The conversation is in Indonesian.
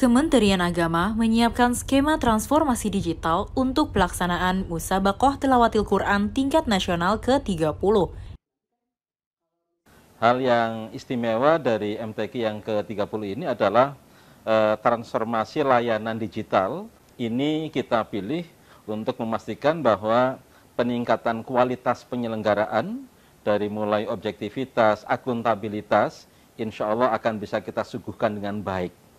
Kementerian Agama menyiapkan skema transformasi digital untuk pelaksanaan Musabakoh Tilawatil Quran tingkat nasional ke-30. Hal yang istimewa dari MTQ yang ke-30 ini adalah eh, transformasi layanan digital. Ini kita pilih untuk memastikan bahwa peningkatan kualitas penyelenggaraan dari mulai objektivitas, akuntabilitas, insya Allah akan bisa kita suguhkan dengan baik.